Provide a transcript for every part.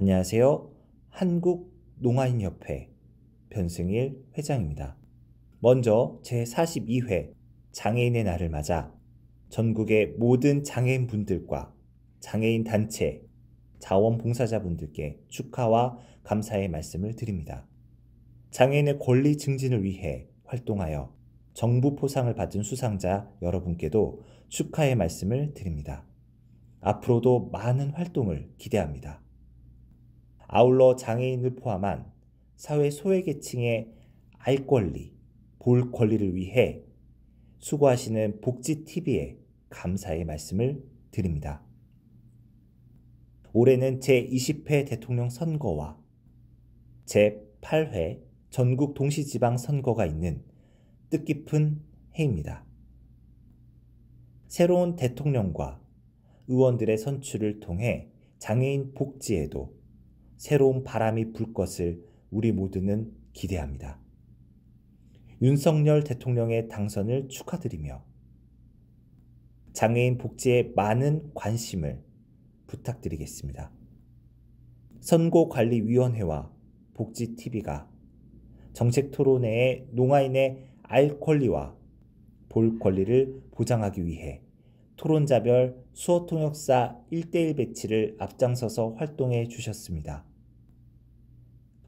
안녕하세요. 한국농아인협회 변승일 회장입니다. 먼저 제42회 장애인의 날을 맞아 전국의 모든 장애인분들과 장애인 단체, 자원봉사자분들께 축하와 감사의 말씀을 드립니다. 장애인의 권리 증진을 위해 활동하여 정부 포상을 받은 수상자 여러분께도 축하의 말씀을 드립니다. 앞으로도 많은 활동을 기대합니다. 아울러 장애인을 포함한 사회 소외계층의 알 권리, 볼 권리를 위해 수고하시는 복지TV에 감사의 말씀을 드립니다. 올해는 제20회 대통령 선거와 제8회 전국 동시지방 선거가 있는 뜻깊은 해입니다. 새로운 대통령과 의원들의 선출을 통해 장애인 복지에도 새로운 바람이 불 것을 우리 모두는 기대합니다. 윤석열 대통령의 당선을 축하드리며 장애인 복지에 많은 관심을 부탁드리겠습니다. 선거관리위원회와 복지TV가 정책 토론회에 농아인의 알 권리와 볼 권리를 보장하기 위해 토론자별 수어 통역사 1대1 배치를 앞장서서 활동해 주셨습니다.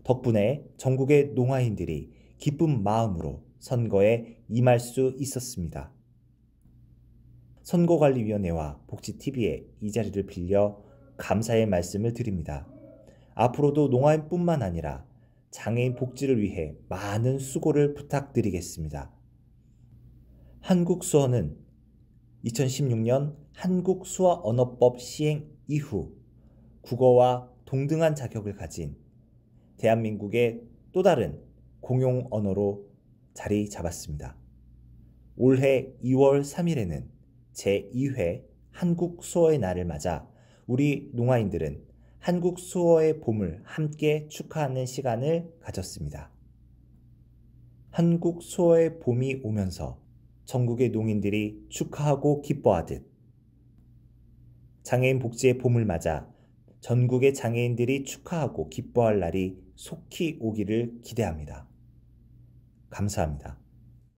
덕분에 전국의 농아인들이 기쁜 마음으로 선거에 임할 수 있었습니다. 선거관리위원회와 복지TV에 이 자리를 빌려 감사의 말씀을 드립니다. 앞으로도 농아인뿐만 아니라 장애인 복지를 위해 많은 수고를 부탁드리겠습니다. 한국수어는 2016년 한국 수어 언어법 시행 이후 국어와 동등한 자격을 가진 대한민국의 또 다른 공용 언어로 자리 잡았습니다. 올해 2월 3일에는 제2회 한국 수어의 날을 맞아 우리 농아인들은 한국 수어의 봄을 함께 축하하는 시간을 가졌습니다. 한국 수어의 봄이 오면서 전국의 농인들이 축하하고 기뻐하듯 장애인 복지의 봄을 맞아 전국의 장애인들이 축하하고 기뻐할 날이 속히 오기를 기대합니다. 감사합니다.